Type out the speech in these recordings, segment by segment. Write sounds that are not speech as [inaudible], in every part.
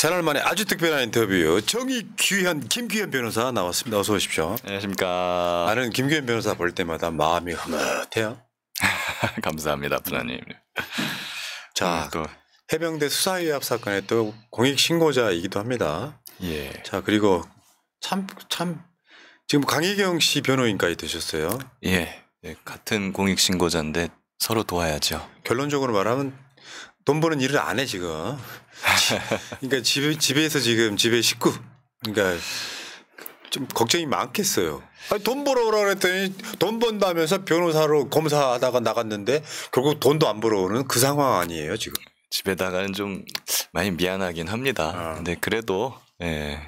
세날 만에 아주 특별한 인터뷰 정의 귀현 김귀현 변호사 나왔습니다. 어서 오십시오. 안녕하십니까. 나는 김귀현 변호사 볼 때마다 마음이 흐뭇해요. [laughs] 감사합니다, 부장님. 자, 음, 또 해병대 수사위압 사건의 또 공익 신고자이기도 합니다. 예. 자 그리고 참 참 지금 강희경 씨 변호인까지 되셨어요. 예. 예 같은 공익 신고자인데 서로 도와야죠. 결론적으로 말하면 돈 버는 일을 안 해 지금. 그러니까 집에 집에서 지금 집에 식구. 그러니까 좀 걱정이 많겠어요. 아니, 돈 벌어오라 그랬더니 돈 번다면서 변호사로 검사하다가 나갔는데 결국 돈도 안 벌어오는 그 상황 아니에요 지금. 집에다가는 좀 많이 미안하긴 합니다. 아. 근데 그래도 예.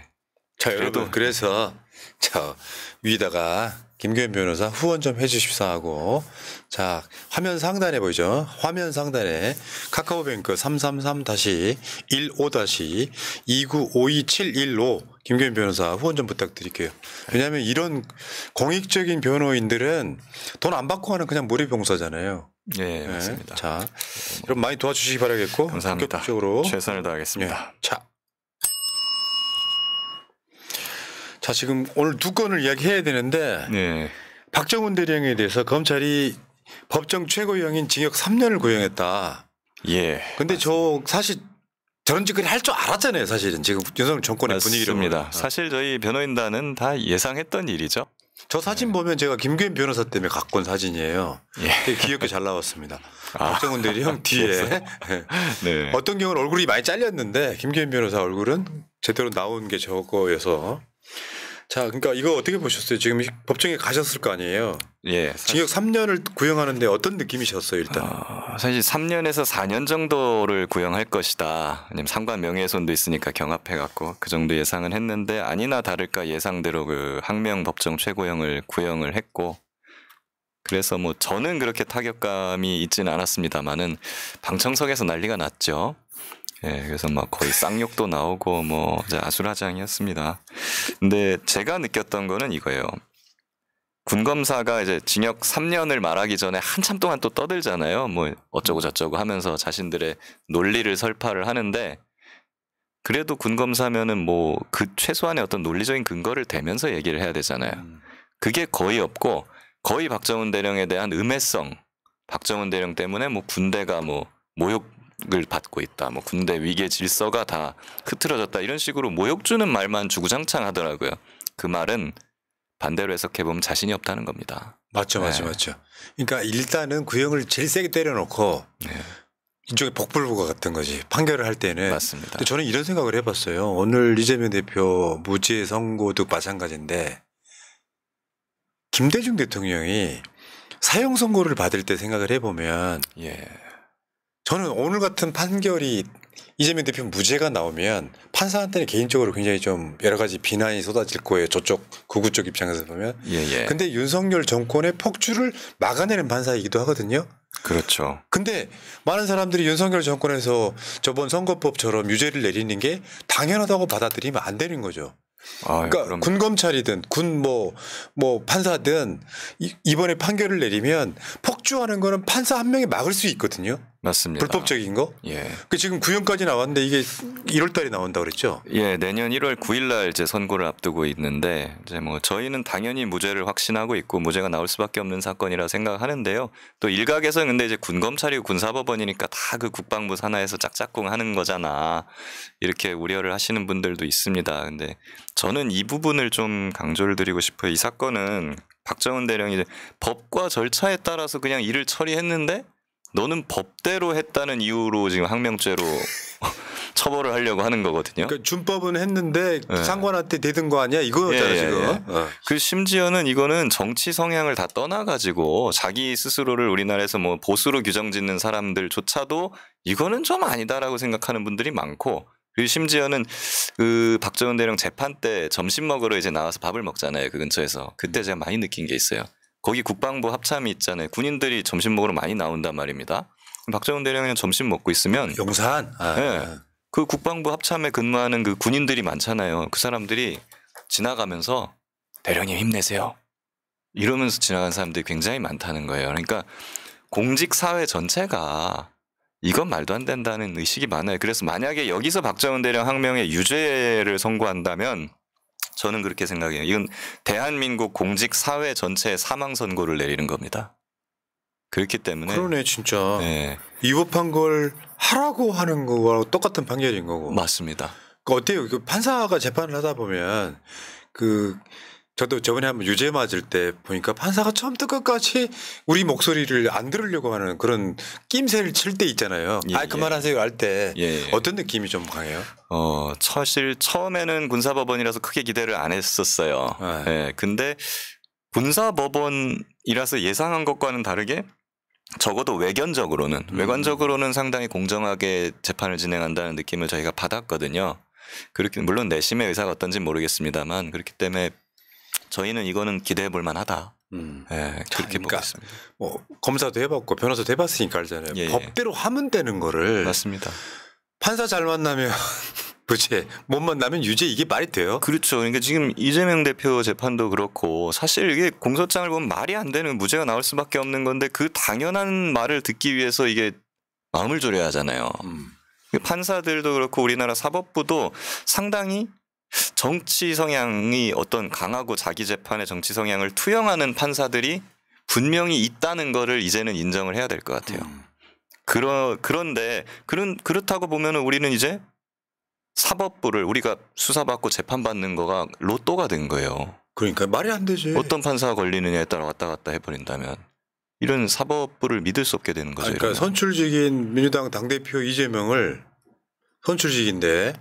자 그래도. 여러분 그래서 자 위다가 김교현 변호사 후원 좀 해주십사 하고 자 화면 상단에 보이죠 화면 상단에 카카오뱅크 333-15-295271로 김교현 변호사 후원 좀 부탁드릴게요 왜냐하면 이런 공익적인 변호인들은 돈 안 받고 하는 그냥 무입봉사잖아요 예, 네, 네, 맞습니다 자 여러분 많이 도와주시기 바라겠고 감사합니다 적으로 최선을 다하겠습니다 네. 자자 지금 오늘 두 건을 이야기해야 되는데 네. 박정훈 대령에 대해서 검찰이 법정 최고형인 징역 3년을 구형했다. 예. 근데 맞습니다. 저 사실 저런 짓을 할줄 알았잖아요, 사실은 지금 윤석열 정권의 분위기입니다. 아. 사실 저희 변호인단은 다 예상했던 일이죠. 저 사진 네. 보면 제가 김규현 변호사 때문에 갖고 온 사진이에요. 예. 되게 귀엽게 잘 나왔습니다. 아. 박정훈 대령 [laughs] 뒤에 [laughs] 네. 어떤 경우는 얼굴이 많이 잘렸는데 김규현 변호사 얼굴은 제대로 나온 게 저거여서 자, 그러니까 이거 어떻게 보셨어요? 지금 법정에 가셨을 거 아니에요? 예. 사실... 징역 3년을 구형하는데 어떤 느낌이셨어요, 일단? 어, 사실 3년에서 4년 정도를 구형할 것이다. 아니면 상관 명예훼손도 있으니까 경합해갖고 그 정도 예상은 했는데 아니나 다를까 예상대로 그 항명 법정 최고형을 구형을 했고 그래서 뭐 저는 그렇게 타격감이 있지는 않았습니다만은 방청석에서 난리가 났죠. 예, 그래서 막 거의 쌍욕도 나오고 뭐 아수라장이었습니다. 근데 제가 느꼈던 거는 이거예요. 군 검사가 이제 징역 3년을 말하기 전에 한참 동안 또 떠들잖아요. 뭐 어쩌고 저쩌고 하면서 자신들의 논리를 설파를 하는데 그래도 군 검사면은 뭐 그 최소한의 어떤 논리적인 근거를 대면서 얘기를 해야 되잖아요. 음. 그게 거의 없고 거의 박정훈 대령에 대한 음해성 박정훈 대령 때문에 뭐 군대가 뭐 모욕 모욕을 받고 있다. 뭐 군대 위계 질서가 다 흐트러졌다. 이런 식으로 모욕 주는 말만 주구장창 하더라고요. 그 말은 반대로 해석해 보면 자신이 없다는 겁니다. 맞죠, 맞죠, 네. 맞죠. 그러니까 일단은 구형을 그 제일 세게 때려놓고 네. 이쪽에 복불복가 같은 거지 판결을 할 때는 맞습니다. 근데 저는 이런 생각을 해봤어요. 오늘 이재명 대표 무죄 선고도 마찬가지인데 김대중 대통령이 사형 선고를 받을 때 생각을 해보면 예. 저는 오늘 같은 판결이 이재명 대표 무죄가 나오면 판사한테는 개인적으로 굉장히 좀 여러 가지 비난이 쏟아질 거예요. 저쪽 구구 쪽 입장에서 보면. 예, 예. 근데 윤석열 정권의 폭주를 막아내는 판사이기도 하거든요. 그렇죠. 근데 많은 사람들이 윤석열 정권에서 저번 선거법처럼 유죄를 내리는 게 당연하다고 받아들이면 안 되는 거죠. 아, 그러니까 그럼... 군 검찰이든 군 뭐뭐 뭐 판사든 이, 번에 판결을 내리면 폭주하는 거는 판사 한 명이 막을 수 있거든요. 맞습니다. 불법적인 거? 예. 그 지금 구형까지 나왔는데 이게 1월 달에 나온다 그랬죠? 예, 내년 1월 9일 날 이제 선고를 앞두고 있는데 이제 뭐 저희는 당연히 무죄를 확신하고 있고 무죄가 나올 수밖에 없는 사건이라 생각하는데요. 또 일각에서는 근데 이제 군 검찰이고 군사법원이니까 다 그 국방부 산하에서 짝짝꿍 하는 거잖아. 이렇게 우려를 하시는 분들도 있습니다. 근데 저는 이 부분을 좀 강조를 드리고 싶어요. 이 사건은 박정은 대령이 법과 절차에 따라서 그냥 일을 처리했는데 너는 법대로 했다는 이유로 지금 항명죄로 [laughs] 처벌을 하려고 하는 거거든요. 그러니까 준법은 했는데 네. 상관한테 대든 거 아니야? 이거였잖아 예, 예, 지금. 예. 어. 그 심지어는 이거는 정치 성향을 다 떠나가지고 자기 스스로를 우리나라에서 뭐 보수로 규정짓는 사람들조차도 이거는 좀 아니다라고 생각하는 분들이 많고 그리고 심지어는 그 박정은 대령 재판 때 점심 먹으러 이제 나와서 밥을 먹잖아요 그 근처에서 그때 제가 많이 느낀 게 있어요. 거기 국방부 합참이 있잖아요. 군인들이 점심 먹으러 많이 나온단 말입니다. 박정훈 대령이 점심 먹고 있으면 용산. 아. 네. 네, 그 국방부 합참에 근무하는 그 군인들이 많잖아요. 그 사람들이 지나가면서 대령님 힘내세요. 이러면서 지나간 사람들이 굉장히 많다는 거예요. 그러니까 공직 사회 전체가 이건 말도 안 된다는 의식이 많아요. 그래서 만약에 여기서 박정은 대령 항명에 유죄를 선고한다면 저는 그렇게 생각해요. 이건 대한민국 공직 사회 전체의 사망 선고를 내리는 겁니다. 그렇기 때문에 그러네 진짜 네. 위법한 걸 하라고 하는 거와 똑같은 판결인 거고 맞습니다. 그 어때요? 그 판사가 재판을 하다 보면 그 저도 저번에 한번 유죄 맞을 때 보니까 판사가 처음부터 끝까지 우리 목소리를 안 들으려고 하는 그런 낌새를 칠 때 있잖아요. 예, 아, 그만하세요 예. 할때 예, 예. 어떤 느낌이 좀 강해요? 어, 사실 처음에는 군사법원이라서 크게 기대를 안 했었어요. 아. 예. 근데 군사법원이라서 예상한 것과는 다르게 적어도 외견적으로는 음. 외관적으로는 상당히 공정하게 재판을 진행한다는 느낌을 저희가 받았거든요. 그렇게 물론 내심의 의사가 어떤지 모르겠습니다만 그렇기 때문에 저희는 이거는 기대해 볼 만하다. 음. 네, 그렇게 그러니까 보겠습니다. 뭐 검사도 해봤고 변호사도 해봤으니까 알잖아요. 예, 예, 법대로 하면 되는 거를 맞습니다. 판사 잘 만나면 부채 [laughs] 못 만나면 유죄 이게 말이 돼요? 그렇죠. 그러니까 지금 이재명 대표 재판도 그렇고 사실 이게 공소장을 보면 말이 안 되는 무죄가 나올 수밖에 없는 건데 그 당연한 말을 듣기 위해서 이게 마음을 졸여야 하잖아요. 음. 판사들도 그렇고 우리나라 사법부도 상당히 정치 성향이 어떤 강하고 자기 재판의 정치 성향을 투영하는 판사들이 분명히 있다는 거를 이제는 인정을 해야 될 것 같아요. 음. 그러, 그런데 그런 그렇다고 보면은 우리는 이제 사법부를 우리가 수사받고 재판받는 거가 로또가 된 거예요. 그러니까 말이 안 되지. 어떤 판사가 걸리느냐에 따라 왔다 갔다 해버린다면 이런 사법부를 믿을 수 없게 되는 거죠. 그러니까 선출직인 민주당 당대표 이재명을 선출직인데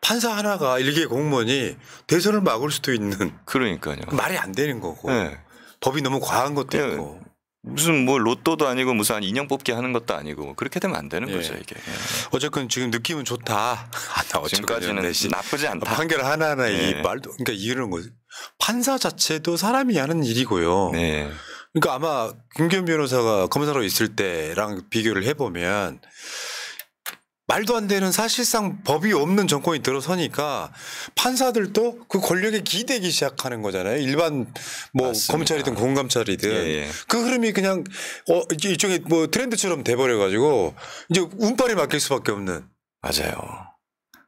판사 하나가 일개 공무원이 대선을 막을 수도 있는 그러니까요. 말이 안 되는 거고 네. 법이 너무 과한 것도 네. 있고 무슨 뭐 로또도 아니고 무슨 한 인형 뽑기 하는 것도 아니고 그렇게 되면 안 되는 네. 거죠 이게. 예. 어쨌건 지금 느낌은 좋다. [laughs] 아, 지금까지는 나쁘지 않다. 판결 하나하나 이 예. 말도 그러니까 이런 거지. 판사 자체도 사람이 하는 일이고요. 네. 그러니까 아마 김기현 변호사가 검사로 있을 때랑 비교를 해보면 말도 안 되는 사실상 법이 없는 정권이 들어서니까 판사들도 그 권력에 기대기 시작하는 거잖아요. 일반 뭐 맞습니다. 검찰이든 공감찰이든 예, 예. 그 흐름이 그냥 어 이쪽에 뭐 트렌드처럼 돼버려 가지고 이제 운빨이 맡길 수밖에 없는 맞아요.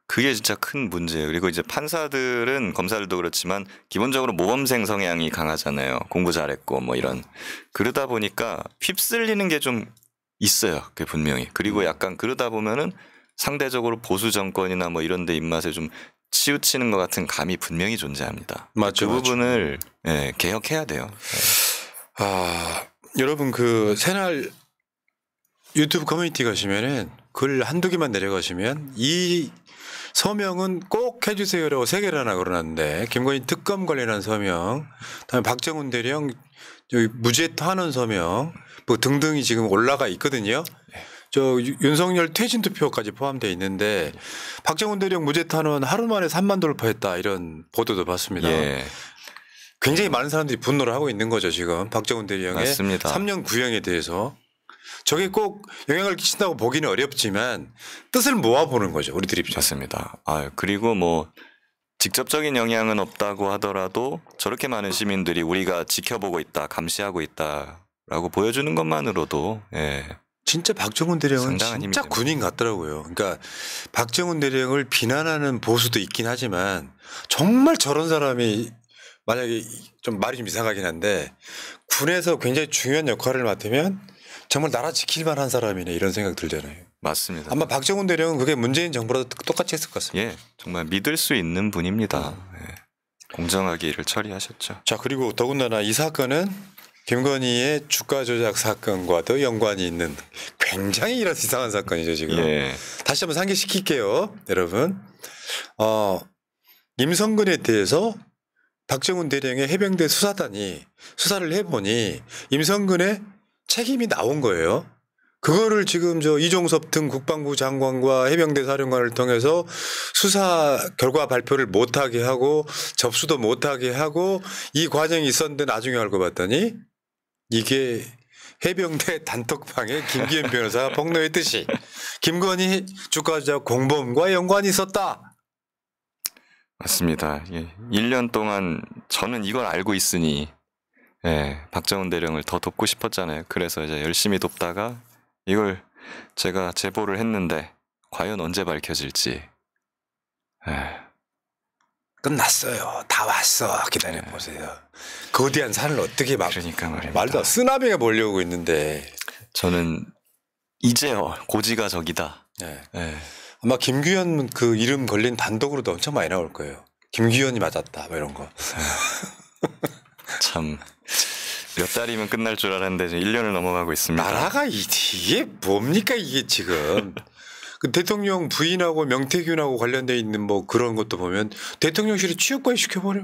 그게 진짜 큰 문제예요. 그리고 이제 판사들은 검사들도 그렇지만 기본적으로 모범생 성향이 강하잖아요. 공부 잘했고 뭐 이런 그러다 보니까 휩쓸리는 게좀 있어요. 그게 분명히. 그리고 음. 약간 그러다 보면은 상대적으로 보수 정권이나 뭐 이런 데 입맛에 좀 치우치는 것 같은 감이 분명히 존재합니다. 맞죠. 그 맞죠. 부분을 음. 예, 개혁해야 돼요. 아, 여러분 그 새날 유튜브 커뮤니티 가시면은 글 한두 개만 내려가시면 이 서명은 꼭 해주세요라고 세 개나 걸어놨는데 김건희 특검 관련한 서명, 다음에 박정훈 대령 저기 무죄 탄는 서명 뭐 등등이 지금 올라가 있거든요. 저 윤석열 퇴진 투표까지 포함돼 있는데 박정훈 대령 무죄 탄원 하루 만에 3만 돌파했다 이런 보도도 봤습니다. 예. 굉장히 많은 사람들이 분노를 하고 있는 거죠 지금 박정훈 대령의 맞습니다. 3년 구형에 대해서 저게 꼭 영향을 끼친다고 보기는 어렵지만 뜻을 모아보는 거죠 우리들이 맞습니다. 아 그리고 뭐 직접적인 영향은 없다고 하더라도 저렇게 많은 시민들이 우리가 지켜보고 있다, 감시하고 있다라고 보여주는 것만으로도 예. 진짜 박정훈 대령은 진짜 군인 같더라고요. 그러니까 박정훈 대령을 비난하는 보수도 있긴 하지만 정말 저런 사람이 만약에 좀 말이 좀 이상하긴 한데 군에서 굉장히 중요한 역할을 맡으면 정말 나라 지킬 만한 사람이네 이런 생각 들잖아요. 맞습니다. 아마 박정훈 대령은 그게 문재인 정부라도 똑같이 했을 것 같습니다. 예, 정말 믿을 수 있는 분입니다. 음. 예. 공정하게 일을 처리하셨죠. 자 그리고 더군다나 이 사건은 김건희의 주가 조작 사건과도 연관이 있는 굉장히 이런 이상한 사건이죠 지금. 예. 다시 한번 상기시킬게요, 여러분. 어, 임성근에 대해서 박정훈 대령의 해병대 수사단이 수사를 해보니 임성근의 책임이 나온 거예요. 그거를 지금 저 이종섭 등 국방부 장관과 해병대 사령관을 통해서 수사 결과 발표를 못하게 하고 접수도 못하게 하고 이 과정이 있었는데 나중에 알고 봤더니 이게 해병대 단톡방에 김기현 [laughs] 변호사가 폭로했듯이 김건희 주가자 공범과 연관이 있었다. 맞습니다. 예. 1년 동안 저는 이걸 알고 있으니 예, 박정은 대령을 더 돕고 싶었잖아요. 그래서 이제 열심히 돕다가 이걸 제가 제보를 했는데 과연 언제 밝혀질지. 에 끝났어요. 다 왔어. 기다려 네. 보세요. 거대한 그 산을 어떻게 막 그러니까 말입니다. 말도 쓰나미가 몰려오고 있는데 저는 이제요 고지가 적이다. 네. 네. 아마 김규현 그 이름 걸린 단독으로도 엄청 많이 나올 거예요. 김규현이 맞았다. 뭐 이런 거. 네. 참몇 달이면 끝날 줄 알았는데 지금 1년을 넘어가고 있습니다. 나라가 이게 뭡니까 이게 지금. 그 대통령 부인하고 명태균하고 관련돼 있는 뭐 그런 것도 보면 대통령실에 취업까지 시켜버려.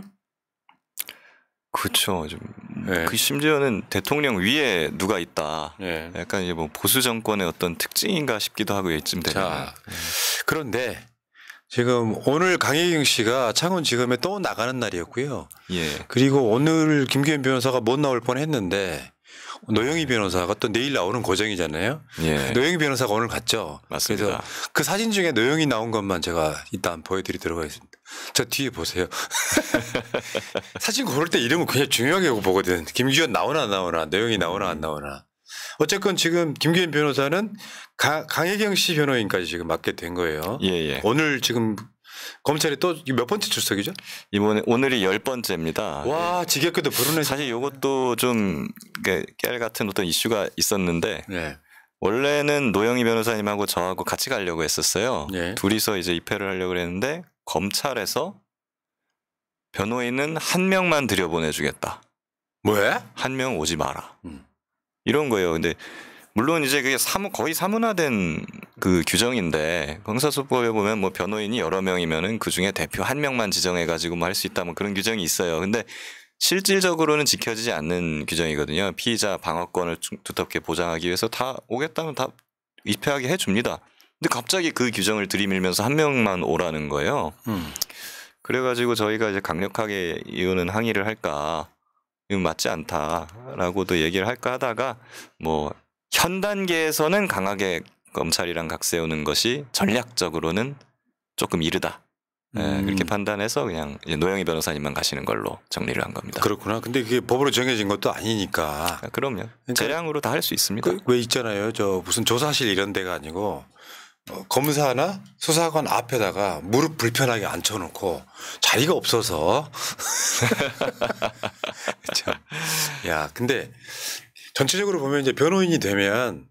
그렇죠. 좀. 네. 그 심지어는 대통령 위에 누가 있다. 네. 약간 이제 뭐 보수 정권의 어떤 특징인가 싶기도 하고요. 이쯤 되면. 자, 네. 그런데 지금 오늘 강혜경 씨가 창원지검에 또 나가는 날이었고요. 예. 그리고 오늘 김기현 변호사가 못 나올 뻔했는데 노영희 변호사가 또 내일 나오는 고정이잖아요. 예. 노영희 변호사가 오늘 갔죠. 맞습니다. 그래서 그 사진 중에 노영희 나온 것만 제가 일단 보여드리도록 하겠습니다. 저 뒤에 보세요. [laughs] 사진 고를 때 이름은 그냥 중요하게 보거든. 김기현 나오나 안 나오나, 노영희 나오나 안 나오나. 어쨌건 지금 김기현 변호사는 가, 강혜경 씨 변호인까지 지금 맡게 된 거예요. 예, 예. 오늘 지금 검찰이 또 몇 번째 출석이죠? 이번에 오늘이 열 번째입니다. 와 예. 지겹게도 부르네. 사실 이것도 좀깨알 같은 어떤 이슈가 있었는데 예. 원래는 노영희 변호사님하고 저하고 같이 가려고 했었어요. 예. 둘이서 이제 입회를 하려고 했는데 검찰에서 변호인은 한 명만 들여보내주겠다. 뭐해? 한 명 오지 마라. 음. 이런 거예요. 근데 물론 이제 그게 사무, 거의 사문화된 그 규정인데 형사소법에 보면 뭐 변호인이 여러 명이면은 그 중에 대표 한 명만 지정해 가지고 뭐할수 있다 뭐 그런 규정이 있어요. 근데 실질적으로는 지켜지지 않는 규정이거든요. 피의자 방어권을 두텁게 보장하기 위해서 다 오겠다면 다 입회하게 해줍니다. 근데 갑자기 그 규정을 들이밀면서 한 명만 오라는 거예요. 음. 그래가지고 저희가 이제 강력하게 이유는 항의를 할까 이건 맞지 않다라고도 얘기를 할까 하다가 뭐 현 단계에서는 강하게 검찰이랑 각세우는 것이 전략적으로는 조금 이르다. 네, 그렇게 음. 판단해서 그냥 노영희 변호사님만 가시는 걸로 정리를 한 겁니다. 그렇구나. 근데 그게 법으로 정해진 것도 아니니까. 아, 그럼요. 그러니까 재량으로 다 할 수 있습니다. 그, 왜 있잖아요. 저 무슨 조사실 이런 데가 아니고 어, 검사나 수사관 앞에다가 무릎 불편하게 앉혀놓고 자리가 없어서 [laughs] 야 근데 전체적으로 보면 이제 변호인이 되면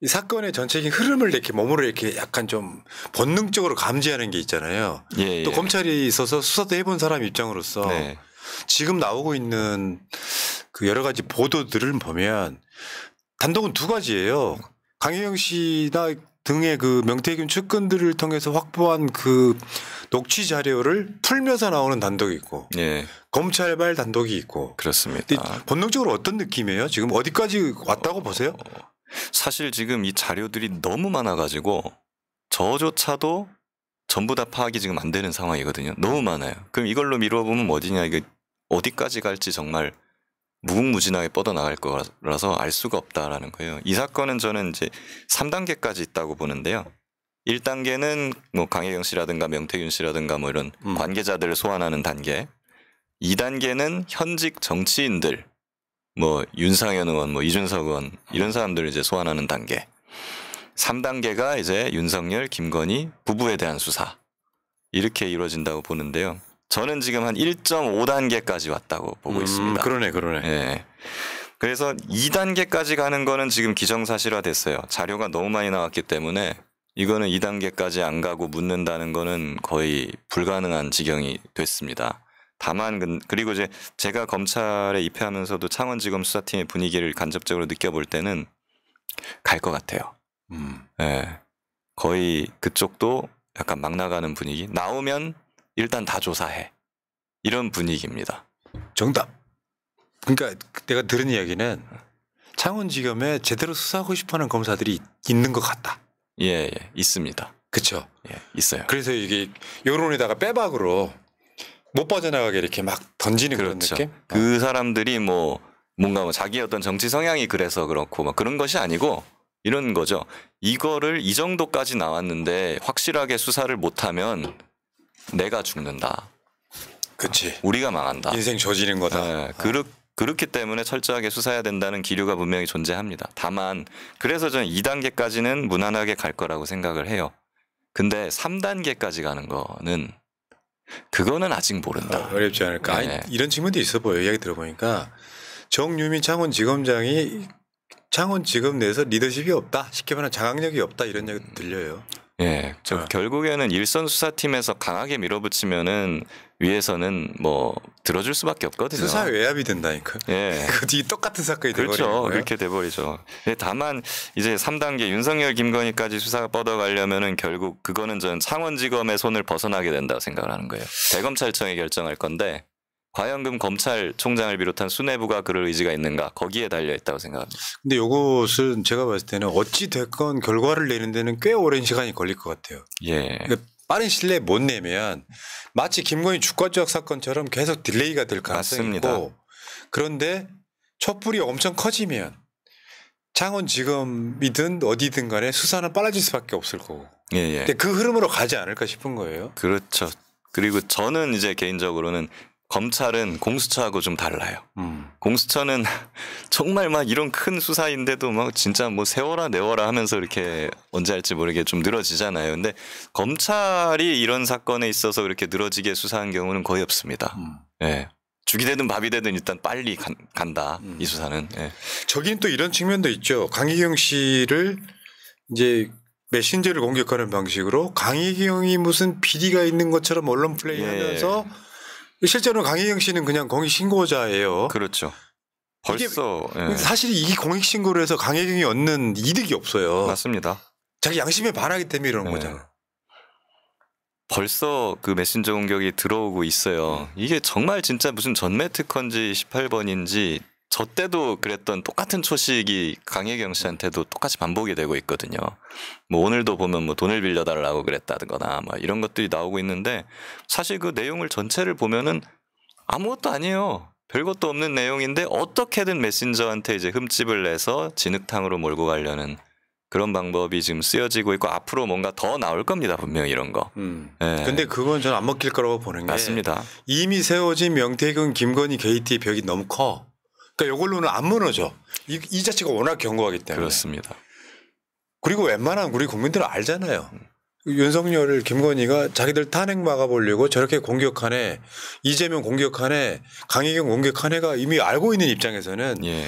이 사건의 전체적인 흐름을 이렇게 몸으로 이렇게 약간 좀 본능적으로 감지하는 게 있잖아요. 예, 예. 또 검찰이 있어서 수사도 해본 사람 입장으로서 네. 지금 나오고 있는 그 여러 가지 보도들을 보면 단독은 두 가지예요. 강혜영 씨나 등의 그 명태균 측근들을 통해서 확보한 그 녹취 자료를 풀면서 나오는 단독이 있고 예. 검찰발 단독이 있고 그렇습니다. 본능적으로 어떤 느낌이에요? 지금 어디까지 왔다고 어, 보세요? 사실 지금 이 자료들이 너무 많아가지고 저조차도 전부 다 파악이 지금 안 되는 상황이거든요. 너무 많아요. 그럼 이걸로 미뤄보면 어디냐 이게 어디까지 갈지 정말 무궁무진하게 뻗어나갈 거라서 알 수가 없다라는 거예요. 이 사건은 저는 이제 3단계까지 있다고 보는데요. 1단계는 뭐 강혜경 씨라든가 명태균 씨라든가 뭐 이런 음. 관계자들을 소환하는 단계. 2단계는 현직 정치인들, 뭐 윤상현 의원, 뭐 이준석 의원 이런 사람들을 이제 소환하는 단계. 3단계가 이제 윤석열, 김건희 부부에 대한 수사. 이렇게 이루어진다고 보는데요. 저는 지금 한 1.5단계까지 왔다고 보고 음, 있습니다. 그러네, 그러네. 네. 그래서 2단계까지 가는 거는 지금 기정사실화 됐어요. 자료가 너무 많이 나왔기 때문에 이거는 2단계까지 안 가고 묻는다는 거는 거의 불가능한 지경이 됐습니다. 다만 그리고 이제 제가 검찰에 입회하면서도 창원지검 수사팀의 분위기를 간접적으로 느껴볼 때는 갈 것 같아요. 음. 네. 거의 그쪽도 약간 막 나가는 분위기. 나오면 일단 다 조사해. 이런 분위기입니다. 정답. 그러니까 내가 들은 이야기는 창원지검에 제대로 수사하고 싶어하는 검사들이 있는 것 같다. 예, 예 있습니다. 그렇죠. 예, 있어요. 그래서 이게 여론에다가 빼박으로 못 빠져나가게 이렇게 막 던지는 그렇죠. 그런 느낌. 그 사람들이 뭐 뭔가 뭐 자기 어떤 정치 성향이 그래서 그렇고 막 그런 것이 아니고 이런 거죠. 이거를 이 정도까지 나왔는데 확실하게 수사를 못하면 내가 죽는다. 그치. 우리가 망한다. 인생 저지른 거다. 네, 그렇, 그렇기 때문에 철저하게 수사해야 된다는 기류가 분명히 존재합니다. 다만 그래서 저는 2단계까지는 무난하게 갈 거라고 생각을 해요. 근데 3단계까지 가는 거는 그거는 아직 모른다. 아, 어렵지 않을까. 네. 아니, 이런 질문도 있어 보여요. 이야기 들어보니까 정유민 창원지검장이 창원지검 내에서 리더십이 없다. 쉽게 말하면 장악력이 없다. 이런 얘기 들려요. 예, 저 네. 결국에는 일선 수사팀에서 강하게 밀어붙이면은 위에서는 뭐 들어줄 수밖에 없거든요. 수사 외압이 된다니까. 예, [laughs] 그뒤 똑같은 사건이 그렇죠. 돼버리 그렇게 돼버리죠. 다만 이제 3단계 윤석열 김건희까지 수사가 뻗어가려면은 결국 그거는 전 창원지검의 손을 벗어나게 된다 고 생각을 하는 거예요. 대검찰청이 결정할 건데 과연금 검찰총장을 비롯한 수뇌부가 그럴 의지가 있는가 거기에 달려 있다고 생각합니다. 근데 이것은 제가 봤을 때는 어찌 됐건 결과를 내는 데는 꽤 오랜 시간이 걸릴 것 같아요. 예. 그러니까 빠른 신뢰 못 내면 마치 김건희 주가 조작 사건처럼 계속 딜레이가 될 가능성이 습니다 있고 그런데 촛불이 엄청 커지면 창원 지금이든 어디든 간에 수사는 빨라질 수밖에 없을 거고. 예, 예. 근데 그 흐름으로 가지 않을까 싶은 거예요. 그렇죠. 그리고 저는 이제 개인적으로는 검찰은 공수처하고 좀 달라요. 음. 공수처는 [laughs] 정말 막 이런 큰 수사인데도 막 진짜 뭐 세워라 내워라 하면서 이렇게 언제 할지 모르게 좀 늘어지잖아요. 근데 검찰이 이런 사건에 있어서 이렇게 늘어지게 수사한 경우는 거의 없습니다. 음. 예. 죽이 되든 밥이 되든 일단 빨리 간, 다이 음. 수사는. 예. 저긴 또 이런 측면도 있죠. 강희경 씨를 이제 메신저를 공격하는 방식으로 강희경이 무슨 비리가 있는 것처럼 언론 플레이하면서 예. 실제로 강혜영 씨는 그냥 공익 신고자예요. 그렇죠. 벌써 예. 사실 이 공익 신고를 해서 강혜경이 얻는 이득이 없어요. 맞습니다. 자기 양심에 반하기 때문에 이런 예. 거잖아. 벌써 그 메신저 공격이 들어오고 있어요. 음. 이게 정말 진짜 무슨 전매특허인지 18번인지 저 때도 그랬던 똑같은 초식이 강혜경 씨한테도 똑같이 반복이 되고 있거든요. 뭐 오늘도 보면 뭐 돈을 빌려달라고 그랬다거나 막 뭐 이런 것들이 나오고 있는데 사실 그 내용을 전체를 보면은 아무것도 아니에요. 별것도 없는 내용인데 어떻게든 메신저한테 이제 흠집을 내서 진흙탕으로 몰고 가려는 그런 방법이 지금 쓰여지고 있고 앞으로 뭔가 더 나올 겁니다 분명 이런 거. 음. 예. 근데 그건 저는 안 먹힐 거라고 보는 게 맞습니다. 이미 세워진 명태균, 김건희, 게이트의 벽이 너무 커. 그러니까 이걸로는 안 무너져. 이, 이 자체가 워낙 견고하기 때문에. 그렇습니다. 그리고 웬만한 우리 국민들은 알잖아요. 윤석열을 김건희가 자기들 탄핵 막아보려고 저렇게 공격하네 이재명 공격하네 강혜경 공격하네가 이미 알고 있는 입장에서는 예.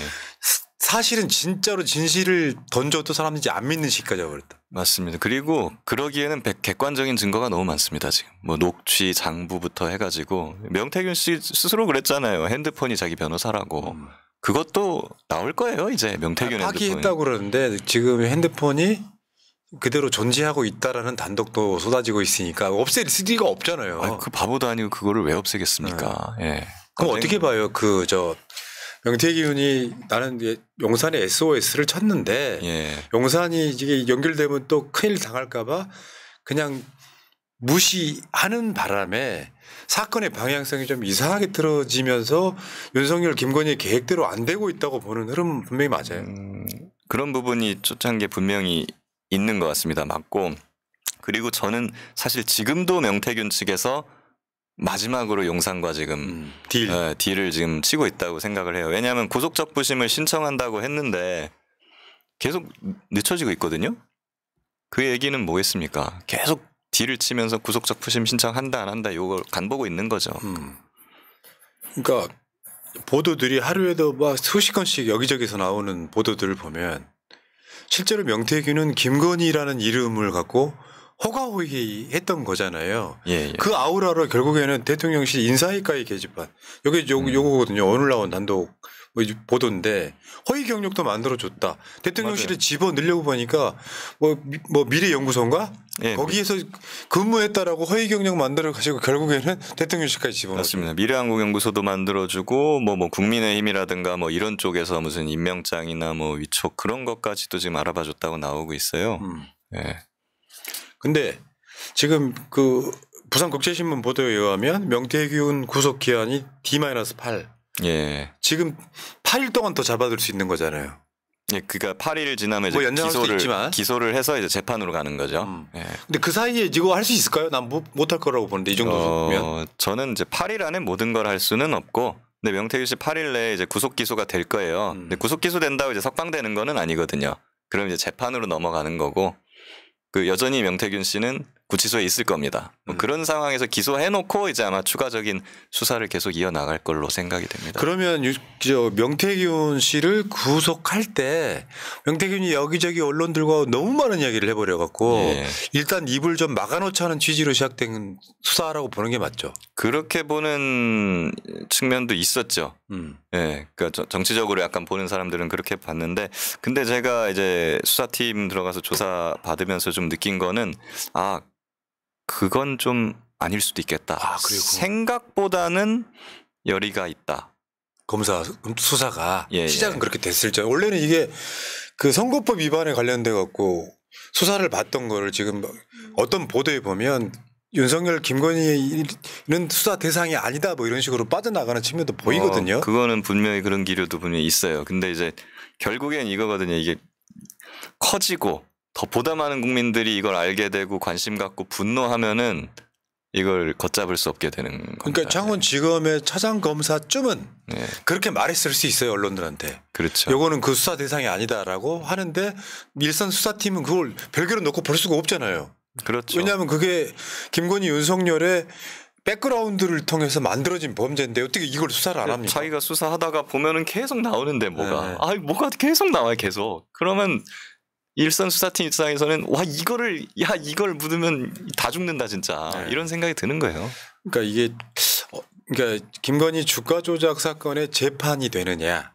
사실은 진짜로 진실을 던져도 사람들이 안 믿는 시까지 기 와버렸다. 맞습니다. 그리고 그러기에는 객관적인 증거가 너무 많습니다. 지금 뭐 녹취 장부부터 해가지고 명태균 씨 스스로 그랬잖아요. 핸드폰이 자기 변호사라고. 음. 그것도 나올 거예요. 이제 명태균 아, 핸드폰이. 파기했다고 그러는데 지금 핸드폰이 그대로 존재하고 있다라는 단독도 쏟아지고 있으니까 없앨 수가 없잖아요. 아니, 그 바보도 아니고 그거를 왜 없애겠습니까? 네. 예. 그럼 어떻게 봐요? 그저 명태기운이 나는 용산에 SOS를 쳤는데 예. 용산이 이게 연결되면 또 큰일 당할까봐 그냥 무시하는 바람에 사건의 방향성이 좀 이상하게 틀어지면서 윤석열 김건희 계획대로 안 되고 있다고 보는 흐름 분명히 맞아요. 음, 그런 부분이 쫓아간 게 분명히 있는 것 같습니다. 맞고 그리고 저는 사실 지금도 명태균 측에서 마지막으로 용산과 지금 음, 딜. 어, 딜을 지금 치고 있다고 생각을 해요. 왜냐하면 구속적 부심을 신청한다고 했는데 계속 늦춰지고 있거든요. 그 얘기는 뭐겠습니까? 계속 딜을 치면서 구속적 부심 신청한다 안 한다 요걸 간보고 있는 거죠. 음. 그러니까 보도들이 하루에도 막 수십 건씩 여기저기서 나오는 보도들을 보면 실제로 명태균은 김건희라는 이름을 갖고 허가호이 했던 거잖아요. 예, 예. 그 아우라로 결국에는 대통령실 인사위과의 게시판 여기 요, 음. 요거거든요. 오늘 나온 단독 뭐 보도인데 허위 경력도 만들어줬다. 대통령실에 집어 넣으려고 보니까 뭐, 뭐 미래연구소인가? 예, 거기에서 근무했다라고 허위 경력 만들어 가지고 결국에는 대통령실까지 집어넣었 맞습니다. 미래한국연구소도 만들어주고 뭐, 뭐 국민의힘이라든가 뭐 이런 쪽에서 무슨 임명장이나 뭐 위촉 그런 것까지도 지금 알아봐줬다고 나오고 있어요. 음. 예. 근데 지금 그 부산국제신문 보도에 의하면 명태균 구속 기한이 D-8. 예. 지금 8일 동안 더 잡아둘 수 있는 거잖아요. 예, 그니까 8일 지나면 뭐 이제 기소를 기소를 해서 이제 재판으로 가는 거죠. 음. 예. 근데 그 사이에 이거 할 수 있을까요? 난 못할 거라고 보는데 이 정도면. 어, 저는 이제 8일 안에 모든 걸 할 수는 없고 근데 명태균 씨 8일 내에 이제 구속 기소가 될 거예요. 음. 근데 구속 기소된다고 이제 석방되는 거는 아니거든요. 그럼 이제 재판으로 넘어가는 거고 그 여전히 명태균 씨는 구치소에 있을 겁니다. 뭐 음. 그런 상황에서 기소해놓고 이제 아마 추가적인 수사를 계속 이어나갈 걸로 생각이 됩니다. 그러면 저 명태균 씨를 구속할 때 명태균이 여기저기 언론들과 너무 많은 이야기를 해버려갖고 예. 일단 입을 좀 막아놓자는 취지로 시작된 수사라고 보는 게 맞죠. 그렇게 보는 측면도 있었죠. 음. 예. 그러니까 정치적으로 약간 보는 사람들은 그렇게 봤는데 근데 제가 이제 수사팀 들어가서 조사 받으면서 좀 느낀 거는 아 그건 좀 아닐 수도 있겠다. 아, 생각보다는 열의가 있다. 검사 음, 수사가 예, 시작은 예. 그렇게 됐을 때 원래는 이게 그 선거법 위반에 관련돼 갖고 수사를 받던 거를 지금 어떤 보도에 보면 윤석열, 김건희는 수사 대상이 아니다 뭐 이런 식으로 빠져나가는 측면도 어, 보이거든요. 어, 그거는 분명히 그런 기류도 분명히 있어요. 근데 이제 결국엔 이거거든요. 이게 커지고 더 보다 많은 국민들이 이걸 알게 되고 관심 갖고 분노하면은 이걸 걷잡을 수 없게 되는 겁니다. 그러니까 창원지검의 차장 검사쯤은 네. 그렇게 말했을 수 있어요 언론들한테. 그렇죠. 요거는 그 수사 대상이 아니다라고 하는데 일선 수사팀은 그걸 별개로 놓고 볼 수가 없잖아요. 그렇죠. 왜냐하면 그게 김건희 윤석열의 백그라운드를 통해서 만들어진 범죄인데 어떻게 이걸 수사를 안 합니까? 자기가 수사하다가 보면은 계속 나오는데 뭐가 네. 아 뭐가 계속 나와요 계속. 그러면 일선 수사팀 입장에서는 와 이거를 야 이걸 묻으면 다 죽는다 진짜 네. 이런 생각이 드는 거예요. 그러니까 이게 어, 그러니까 김건희 주가 조작 사건의 재판이 되느냐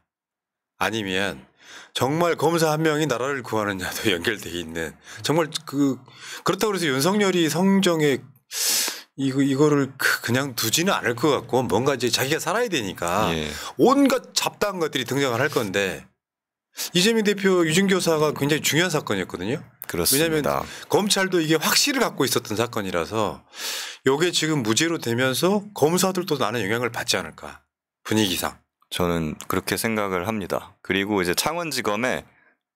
아니면 정말 검사 한 명이 나라를 구하느냐도 [laughs] 연결돼 있는 정말 그 그렇다고 해서 윤석열이 성정에 이거 이거를 그 그냥 두지는 않을 것 같고 뭔가 이제 자기가 살아야 되니까 예. 온갖 잡다한 것들이 등장을 할 건데 이재명 대표 유진교사가 굉장히 중요한 사건이었거든요. 그렇습니다. 왜냐하면 검찰도 이게 확실을 갖고 있었던 사건이라서 요게 지금 무죄로 되면서 검사들도 나는 영향을 받지 않을까 분위기상. 저는 그렇게 생각을 합니다. 그리고 이제 창원지검에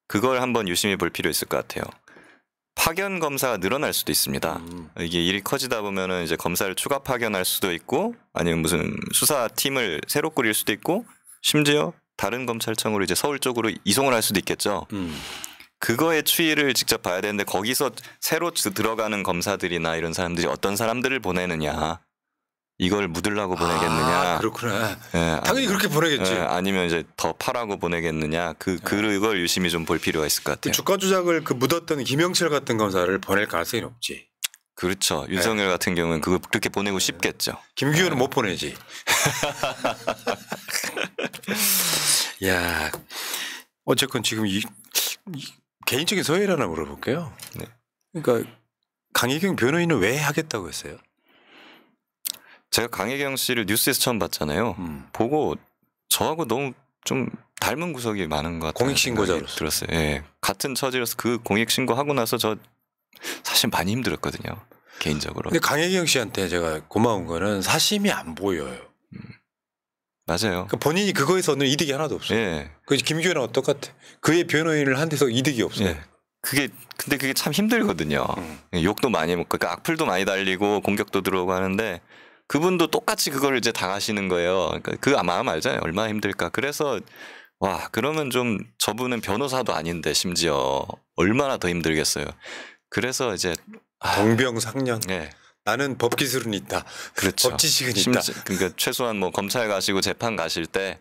그걸 한번 유심히 볼 필요 있을 것 같아요. 파견 검사가 늘어날 수도 있습니다. 음. 이게 일이 커지다 보면은 이제 검사를 추가 파견할 수도 있고 아니면 무슨 수사팀을 새로 꾸릴 수도 있고 심지어 다른 검찰청으로 이제 서울 쪽으로 이송을 할 수도 있겠죠. 음. 그거의 추이를 직접 봐야 되는데 거기서 새로 들어가는 검사들이나 이런 사람들이 어떤 사람들을 보내느냐 이걸 묻으려고 아, 보내겠느냐 그렇구나 예, 당연히 아니, 그렇게 보내겠지 예, 아니면 이제 더 파라고 보내겠느냐 그 예. 그걸 유심히 좀 볼 필요가 있을 것 같아요 주가 조작을 그 묻었던 김영철 같은 검사를 보낼 가능성이 높지 그렇죠. 윤석열 네. 같은 경우는 그걸 그렇게 보내고 싶겠죠. 김기현은 네. 못 보내지. [laughs] 야 어쨌건 지금 이, 이 개인적인 서열 하나 물어볼게요. 네. 그러니까 강혜경 변호인은 왜 하겠다고 했어요? 제가 강혜경 씨를 뉴스에서 처음 봤잖아요. 음. 보고 저하고 너무 좀 닮은 구석이 많은 것 같아요. 공익신고자로 들었어요. 예. 같은 처지로서 그 공익신고 하고 나서 저 사실 많이 힘들었거든요. 개인적으로. 근데 강혜경 씨한테 제가 고마운 거는 사심이 안 보여요. 음. 맞아요. 그러니까 본인이 그거에서는 이득이 하나도 없어요. 예. 그 김규현하고 똑같아. 그의 변호인을 한 데서 이득이 없어요. 예. 그게 근데 그게 참 힘들거든요. 음. 욕도 많이 먹고 그러니까 악플도 많이 달리고 공격도 들어오고 하는데 그분도 똑같이 그걸 이제 당하시는 거예요. 그러니까 그 마음 알잖아요. 얼마나 힘들까. 그래서 와 그러면 좀 저분은 변호사도 아닌데 심지어 얼마나 더 힘들겠어요. 그래서 이제 아, 동병상련. 네. 나는 법 기술은 있다. 그렇죠. 법 지식은 있다. 그러니까 최소한 뭐 검찰 가시고 재판 가실 때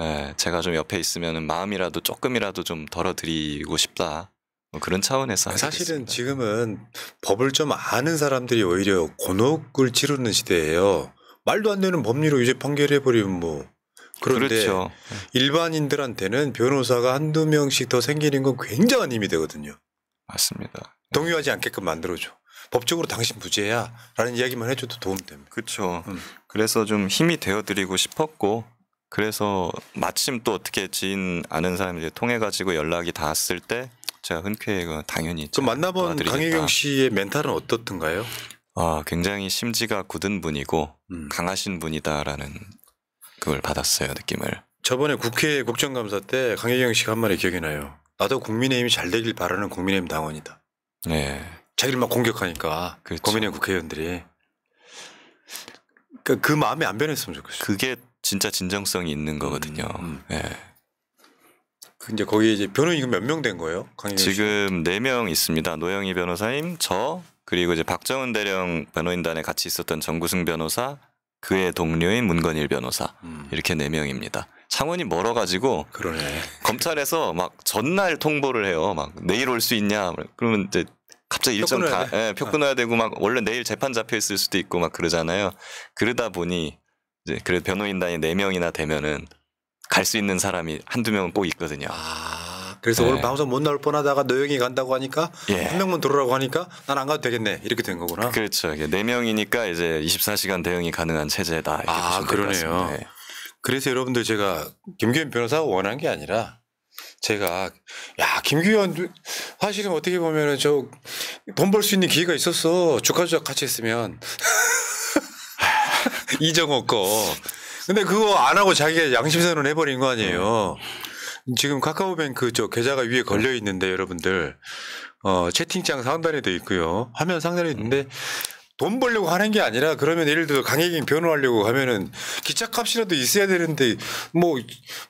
예, 제가 좀 옆에 있으면 마음이라도 조금이라도 좀 덜어드리고 싶다. 뭐 그런 차원에서 사실은 지금은 법을 좀 아는 사람들이 오히려 곤혹을 치르는 시대예요. 말도 안 되는 법리로 이제 판결해 버리면 뭐 그런데 그렇죠. 일반인들한테는 변호사가 한두 명씩 더 생기는 건 굉장한 힘이 되거든요. 맞습니다. 동요하지 않게끔 만들어줘. 법적으로 당신 무죄야라는 이야기만 해줘도 도움이 됩니다. 그쵸 음. 그래서 좀 힘이 되어드리고 싶었고 그래서 마침 또 어떻게 지인 아는 사람들 통해 가지고 연락이 닿았을 때 제가 흔쾌히 그 당연히 그 만나본 도와드리겠다. 강혜경 씨의 멘탈은 어떻던가요? 아 굉장히 심지가 굳은 분이고 음. 강하신 분이다라는 그걸 받았어요 느낌을. 저번에 국회 국정감사 때 강혜경 씨가 한 말이 기억이 나요. 나도 국민의힘이 잘 되길 바라는 국민의힘 당원이다. 네. 자기를 막 공격하니까 그렇죠. 국민의 국회의원들이 그러니까 그 마음이 안 변했으면 좋겠어요. 그게 진짜 진정성이 있는 거거든요. 음, 음. 네. 근데 그 거기에 이제 변호인 몇명 된 거예요? 지금 4명 있습니다. 노영희 변호사님, 저 그리고 이제 박정은 대령 변호인단에 같이 있었던 정구승 변호사, 그의 동료인 문건일 변호사 음. 이렇게 4 명입니다. 창원이 멀어가지고 그러네. 검찰에서 막 전날 통보를 해요. 막 내일 올 수 있냐? 그러면 이제 갑자기 일정 다, 예, 표 어. 끊어야 되고 막 원래 내일 재판 잡혀 있을 수도 있고 막 그러잖아요. 그러다 보니 이제 그래 변호인단이 4 명이나 되면은 갈 수 있는 사람이 한두 명은 꼭 있거든요. 아, 그래서 예. 오늘 방송 못 나올 뻔하다가 노영이 간다고 하니까 예. 한 명만 들어오라고 하니까 난 안 가도 되겠네 이렇게 된 거구나. 그렇죠. 네 명이니까 이제 24시간 대응이 가능한 체제다. 아 그러네요. 네. 그래서 여러분들 제가 김규현 변호사 원한 게 아니라 제가 야 김규현 사실은 어떻게 보면은 저 돈 벌 수 있는 기회가 있었어 주가 조작 같이 했으면 [laughs] 이정호 거 근데 그거 안 하고 자기가 양심 선언 해버린 거 아니에요 지금 카카오뱅크 저 계좌가 위에 걸려 있는데 여러분들 어 채팅창 상단에 도 있고요 화면 상단에 있는데 돈 벌려고 하는 게 아니라 그러면 예를 들어 강혜경 변호하려고 하면은 기차값이라도 있어야 되는데 뭐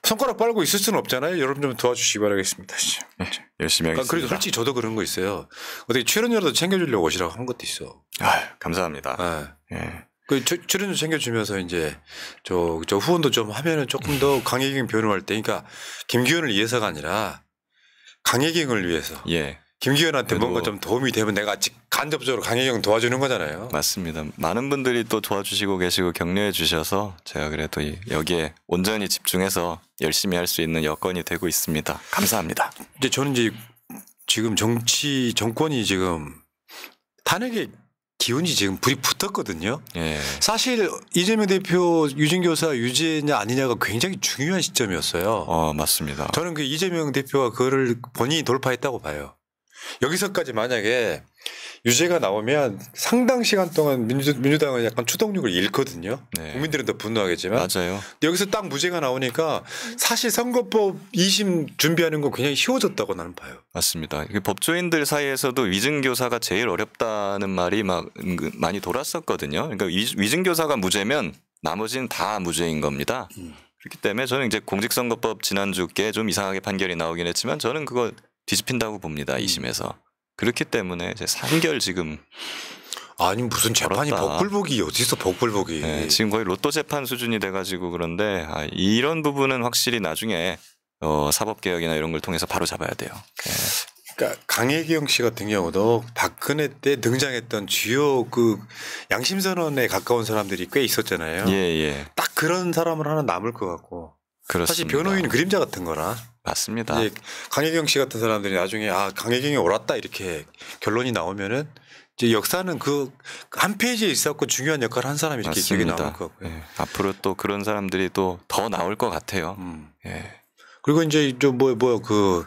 손가락 빨고 있을 수는 없잖아요. 여러분 좀 도와주시기 바라겠습니다. 네, 열심히 그러니까 하겠습니다. 그러니까 그래서 솔직히 저도 그런 거 있어요. 어떻게 출연료라도 챙겨주려고 오시라고 한 것도 있어. 아 감사합니다. 네. 네. 그 출연료 챙겨주면서 이제 저, 저 후원도 좀 하면은 조금 더 강혜경 변호할 때 그러니까 김기현을 위해서가 아니라 강혜경을 위해서. 예. 김기현한테 뭔가 좀 도움이 되면 내가 간접적으로 강혜경 도와주는 거잖아요. 맞습니다. 많은 분들이 또 도와주시고 계시고 격려해 주셔서 제가 그래도 여기에 온전히 집중해서 열심히 할 수 있는 여건이 되고 있습니다. 감사합니다. 이제 저는 이제 지금 정치 정권이 지금 탄핵의 기운이 지금 불이 붙었거든요. 예. 사실 이재명 대표 유진교사 유죄냐 아니냐가 굉장히 중요한 시점이었어요. 어 맞습니다. 저는 그 이재명 대표가 그거를 본인이 돌파했다고 봐요. 여기서까지 만약에 유죄가 나오면 상당 시간 동안 민주, 당은 약간 추동력을 잃거든요. 네. 국민들은 더 분노하겠지만. 맞아요. 여기서 딱 무죄가 나오니까 사실 선거법 2심 준비하는 거 굉장히 쉬워졌다고 나는 봐요. 맞습니다. 법조인들 사이에서도 위증교사가 제일 어렵다는 말이 막 그 많이 돌았었거든요. 그러니까 위증교사가 무죄면 나머지는 다 무죄인 겁니다. 음. 그렇기 때문에 저는 이제 공직선거법 지난주께 좀 이상하게 판결이 나오긴 했지만 저는 그거 뒤집힌다고 봅니다. 2심에서. 음. 그렇기 때문에 제3결 지금 아니 무슨 재판이 버블복이 어디서 버블복이 네, 지금 거의 로또 재판 수준이 돼가지고 그런데 아, 이런 부분은 확실히 나중에 어, 사법 개혁이나 이런 걸 통해서 바로 잡아야 돼요. 네. 그러니까 강혜경 씨 같은 경우도 박근혜 때 등장했던 주요 그 양심 선언에 가까운 사람들이 꽤 있었잖아요. 예, 예. 딱 그런 사람을 하나 남을 것 같고. 그렇습니다. 사실 변호인 은 그림자 같은 거라. 맞습니다. 이제 강혜경 씨 같은 사람들이 나중에 아 강혜경이 옳았다 이렇게 결론이 나오면은 이제 역사는 그 한 페이지에 있었고 중요한 역할을 한 사람이 이렇게 기억이 남을 것 같고요. 예. 앞으로 또 그런 사람들이 또 더 나올 것 같아요. 음. 예. 그리고 이제 좀뭐뭐그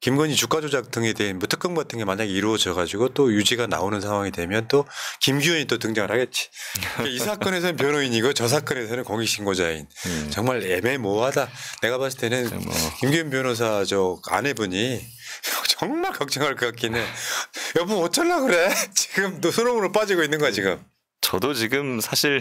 김건희 주가 조작 등에 대한 뭐 특검 같은 게 만약에 이루어져 가지고 또 유지가 나오는 상황이 되면 또 김기현이 또 등장을 하겠지. 그러니까 이 사건에서는 변호인이고 저 사건에서는 공익신고자인. 음. 정말 애매모호하다. 내가 봤을 때는 네, 뭐. 김기현 변호사 저 아내분이 [laughs] 정말 걱정할 것 같긴 해. 여보 어쩌려 그래? [laughs] 지금 또소롱으로 빠지고 있는 거야 지금. 저도 지금 사실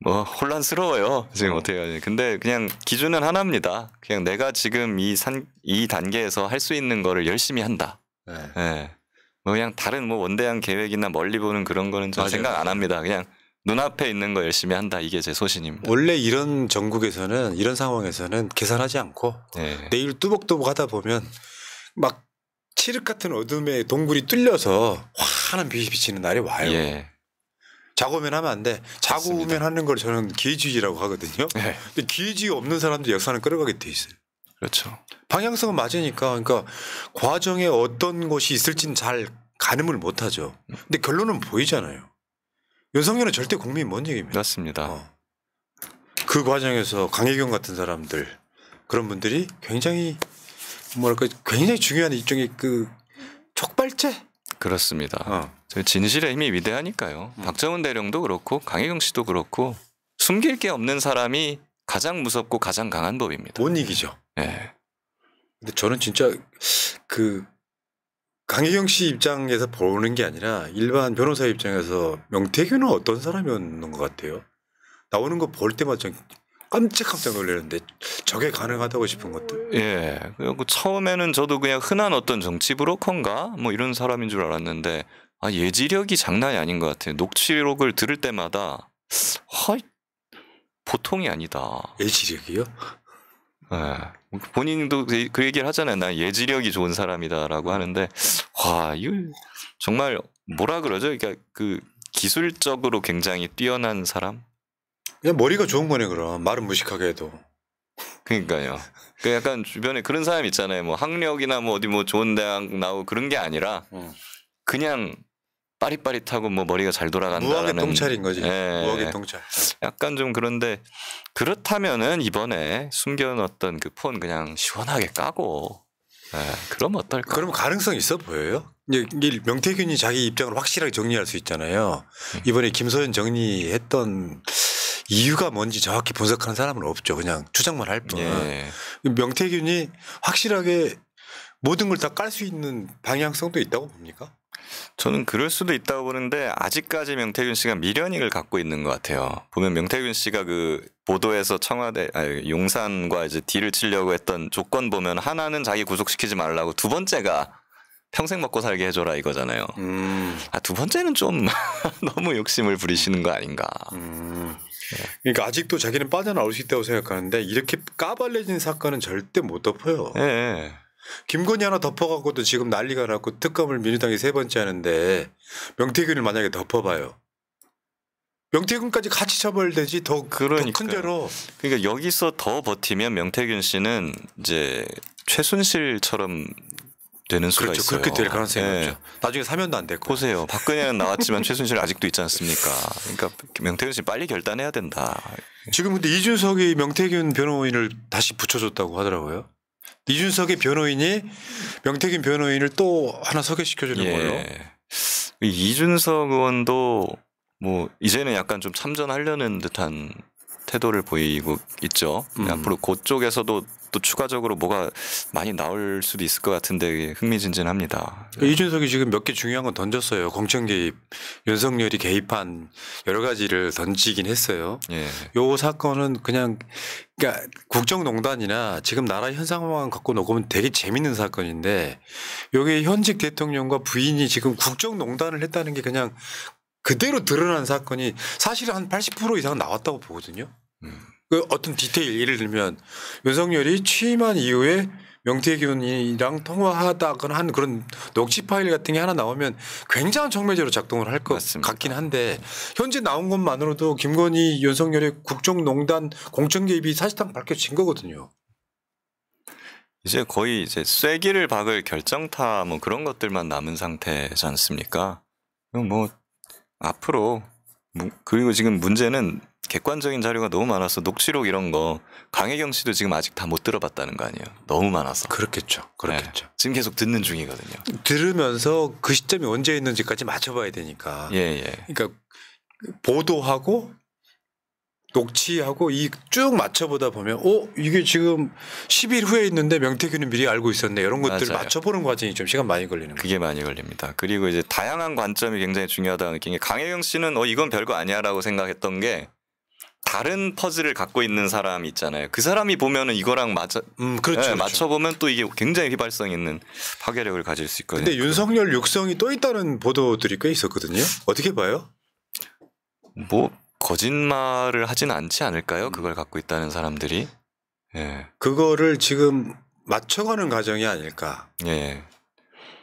뭐 혼란스러워요 지금 어떻게 하냐 근데 그냥 기준은 하나입니다 그냥 내가 지금 이 산 이 단계에서 할 수 있는 거를 열심히 한다 네. 예 네. 네. 뭐 그냥 다른 뭐 원대한 계획이나 멀리 보는 그런 거는 전 생각 안 합니다 그냥 눈앞에 있는 거 열심히 한다 이게 제 소신입니다 원래 이런 전국에서는 이런 상황에서는 계산하지 않고 네. 내일 뚜벅뚜벅 하다 보면 막 칠흑 같은 어둠에 동굴이 뚫려서 환한 빛이 비치는 날이 와요 예. 자고면 하면 안 돼. 자고면 하는 걸 저는 기회주의라고 하거든요. 네. 근데 기회주의 없는 사람들 역사는 끌어가게 돼 있어요. 그렇죠. 방향성은 맞으니까 그러니까 과정에 어떤 것이 있을지는 잘 가늠을 못하죠. 근데 결론은 보이잖아요. 윤석열은 절대 국민 이먼 얘기입니다. 맞습니다. 어. 그 과정에서 강혜경 같은 사람들 그런 분들이 굉장히 뭐랄까 굉장히 중요한 일종의 그 촉발제 그렇습니다. 어. 진실의 힘이 위대하니까요. 음. 박정은 대령도 그렇고 강혜경 씨도 그렇고 숨길 게 없는 사람이 가장 무섭고 가장 강한 법입니다. 못 이기죠. 네. 근데 저는 진짜 그 강혜경 씨 입장에서 보는 게 아니라 일반 변호사 입장에서 명태균은 어떤 사람이었는 것 같아요. 나오는 거 볼 때마다 깜짝깜짝 놀라는데 저게 가능하다고 싶은 것도 예. 그리고 처음에는 저도 그냥 흔한 어떤 정치 브로커인가 뭐 이런 사람인 줄 알았는데 아, 예지력이 장난이 아닌 것 같아요. 녹취록을 들을 때마다 허이 보통이 아니다. 예지력이요? 네. 본인도 그, 그 얘기를 하잖아요. 난 예지력이 좋은 사람이다라고 하는데 와 이거 정말 뭐라 그러죠? 그러니까 그 기술적으로 굉장히 뛰어난 사람? 그냥 머리가 좋은 거네 그럼 말은 무식하게 해도. 그니까요그 약간 주변에 그런 사람 있잖아요. 뭐 학력이나 뭐 어디 뭐 좋은 대학 나오고 그런 게 아니라 어. 그냥 빠릿빠릿하고 뭐 머리가 잘돌아간다는 무학의 통찰인 거지. 예. 무학의 통찰. 약간 좀 그런데 그렇다면은 이번에 숨겨놨던 그 폰 그냥 시원하게 까고 예. 그럼 어떨까? 그럼 가능성 있어 보여요? 이제 명태균이 자기 입장을 확실하게 정리할 수 있잖아요. 음. 이번에 김소연 정리했던 이유가 뭔지 정확히 분석하는 사람은 없죠. 그냥 추정만 할 뿐. 예. 명태균이 확실하게 모든 걸 다 깔 수 있는 방향성도 있다고 봅니까? 저는 그럴 수도 있다고 보는데 아직까지 명태균 씨가 미련이를 갖고 있는 것 같아요. 보면 명태균 씨가 그 보도에서 청와대 아니, 용산과 이제 딜을 치려고 했던 조건 보면 하나는 자기 구속시키지 말라고 두 번째가 평생 먹고 살게 해줘라 이거잖아요. 음. 아두 번째는 좀 [laughs] 너무 욕심을 부리시는 거 아닌가. 음. 네. 그러니까 아직도 자기는 빠져나올 수 있다고 생각하는데 이렇게 까발려진 사건은 절대 못 덮어요. 네. 김건희 하나 덮어갖고도 지금 난리가 났고 특검을 민주당이 세 번째 하는데 명태균을 만약에 덮어봐요. 명태균까지 같이 처벌되지 더 그러니까. 죄로. 그러니까 여기서 더 버티면 명태균 씨는 이제 최순실처럼 되는 수가 그렇죠. 있어요. 그렇게 될 가능성이 네. 높죠. 나중에 사면도 안될 거예요. 보세요. [laughs] 박근혜는 나왔지만 최순실 아직도 있지 않습니까? 그러니까 명태균 씨 빨리 결단해야 된다. 지금 근데 이준석이 명태균 변호인을 다시 붙여줬다고 하더라고요. 이준석의 변호인이 명태균 변호인을 또 하나 소개시켜주는 예. 거예요. 이준석 의원도 뭐 이제는 약간 좀 참전하려는 듯한 태도를 보이고 있죠. 음. 앞으로 그쪽에서도 또 추가적으로 뭐가 많이 나올 수도 있을 것 같은데 흥미진진합니다. 그러니까 이준석이 지금 몇 개 중요한 건 던졌어요. 공천 개입, 윤석열이 개입한 여러 가지를 던지긴 했어요. 예. 요 사건은 그냥 그러니까 국정농단이나 지금 나라 현 상황 갖고 놓으면 되게 재밌는 사건인데 요게 현직 대통령과 부인이 지금 국정농단을 했다는 게 그냥 그대로 드러난 사건이 사실 한 80% 이상 나왔다고 보거든요. 음. 그 어떤 디테일 예를 들면 윤석열이 취임한 이후에 명태균이랑 통화하다거나 한 그런 녹취 파일 같은 게 하나 나오면 굉장한 청매제로 작동을 할 것 같긴 한데 현재 나온 것만으로도 김건희 윤석열의 국정농단 공천 개입이 사실상 밝혀진 거거든요. 이제 거의 이제 쐐기를 박을 결정타 뭐 그런 것들만 남은 상태지 않습니까? 뭐 앞으로 그리고 지금 문제는 객관적인 자료가 너무 많아서 녹취록 이런 거 강혜경 씨도 지금 아직 다 못 들어봤다는 거 아니에요? 너무 많아서. 그렇겠죠. 네. 그렇겠죠. 네. 지금 계속 듣는 중이거든요. 들으면서 그 시점이 언제 있는지까지 맞춰봐야 되니까. 예, 예. 그러니까 보도하고 녹취하고 이 쭉 맞춰보다 보면 어 이게 지금 10일 후에 있는데 명태균은 미리 알고 있었네 이런 것들을 맞아요. 맞춰보는 과정이 좀 시간 많이 걸리는 거죠. 그게 많이 걸립니다. 그리고 이제 다양한 관점이 굉장히 중요하다는 느낀 이 강혜영 씨는 어 이건 별거 아니야라고 생각했던 게 다른 퍼즐을 갖고 있는 사람 있잖아요. 그 사람이 보면은 이거랑 맞아 음, 그렇죠, 네, 그렇죠. 맞춰 보면 또 이게 굉장히 휘발성 있는 파괴력을 가질 수 있거든요. 근데 윤석열 육성이 또 있다는 보도들이 꽤 있었거든요. 어떻게 봐요? 뭐 거짓말을 하진 않지 않을까요? 그걸 갖고 있다는 사람들이. 예. 그거를 지금 맞춰가는 과정이 아닐까. 예.